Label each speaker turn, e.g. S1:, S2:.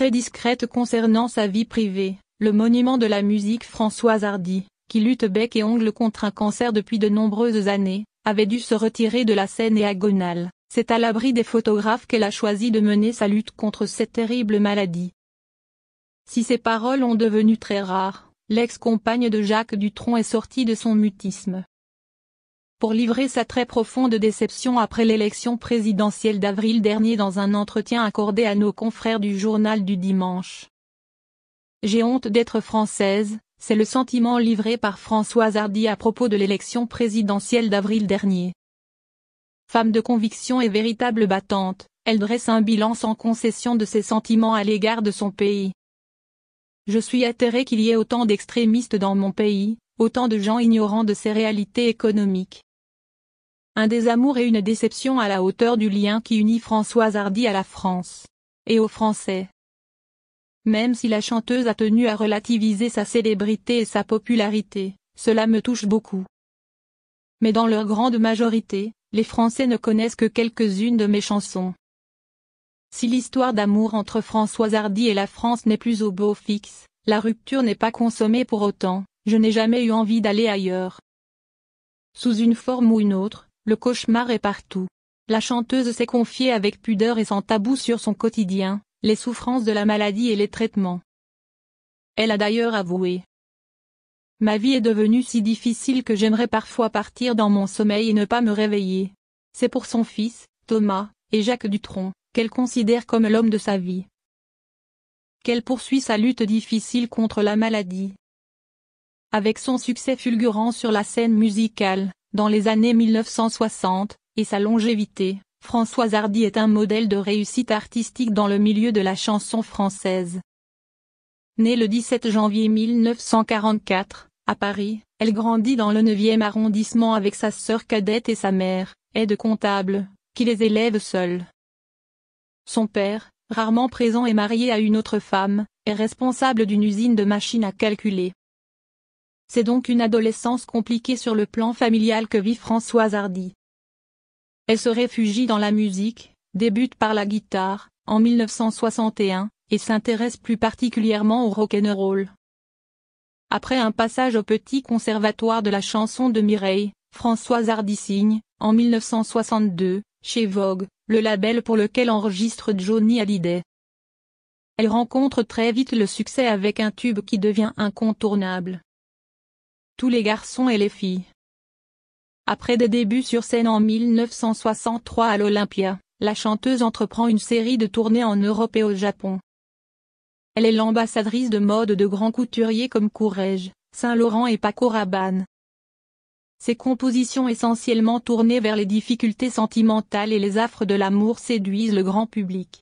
S1: très discrète concernant sa vie privée, le monument de la musique Françoise Hardy, qui lutte bec et ongle contre un cancer depuis de nombreuses années, avait dû se retirer de la scène et agonale. C'est à l'abri des photographes qu'elle a choisi de mener sa lutte contre cette terrible maladie. Si ses paroles ont devenu très rares, l'ex-compagne de Jacques Dutronc est sortie de son mutisme pour livrer sa très profonde déception après l'élection présidentielle d'avril dernier dans un entretien accordé à nos confrères du journal du dimanche. J'ai honte d'être française, c'est le sentiment livré par Françoise Hardy à propos de l'élection présidentielle d'avril dernier. Femme de conviction et véritable battante, elle dresse un bilan sans concession de ses sentiments à l'égard de son pays. Je suis atterré qu'il y ait autant d'extrémistes dans mon pays, autant de gens ignorants de ses réalités économiques. Un désamour et une déception à la hauteur du lien qui unit Françoise Hardy à la France. Et aux Français. Même si la chanteuse a tenu à relativiser sa célébrité et sa popularité, cela me touche beaucoup. Mais dans leur grande majorité, les Français ne connaissent que quelques-unes de mes chansons. Si l'histoire d'amour entre Françoise Hardy et la France n'est plus au beau fixe, la rupture n'est pas consommée pour autant, je n'ai jamais eu envie d'aller ailleurs. Sous une forme ou une autre, le cauchemar est partout. La chanteuse s'est confiée avec pudeur et sans tabou sur son quotidien, les souffrances de la maladie et les traitements. Elle a d'ailleurs avoué. Ma vie est devenue si difficile que j'aimerais parfois partir dans mon sommeil et ne pas me réveiller. C'est pour son fils, Thomas, et Jacques Dutronc, qu'elle considère comme l'homme de sa vie. Qu'elle poursuit sa lutte difficile contre la maladie. Avec son succès fulgurant sur la scène musicale, dans les années 1960, et sa longévité, Françoise Hardy est un modèle de réussite artistique dans le milieu de la chanson française. Née le 17 janvier 1944, à Paris, elle grandit dans le 9e arrondissement avec sa sœur cadette et sa mère, aide-comptable, qui les élève seule. Son père, rarement présent et marié à une autre femme, est responsable d'une usine de machines à calculer. C'est donc une adolescence compliquée sur le plan familial que vit Françoise Hardy. Elle se réfugie dans la musique, débute par la guitare, en 1961, et s'intéresse plus particulièrement au rock'n'roll. Après un passage au petit conservatoire de la chanson de Mireille, Françoise Hardy signe, en 1962, chez Vogue, le label pour lequel enregistre Johnny Hallyday. Elle rencontre très vite le succès avec un tube qui devient incontournable tous les garçons et les filles. Après des débuts sur scène en 1963 à l'Olympia, la chanteuse entreprend une série de tournées en Europe et au Japon. Elle est l'ambassadrice de mode de grands couturiers comme Courrèges, Saint-Laurent et Paco Rabanne. Ses compositions essentiellement tournées vers les difficultés sentimentales et les affres de l'amour séduisent le grand public.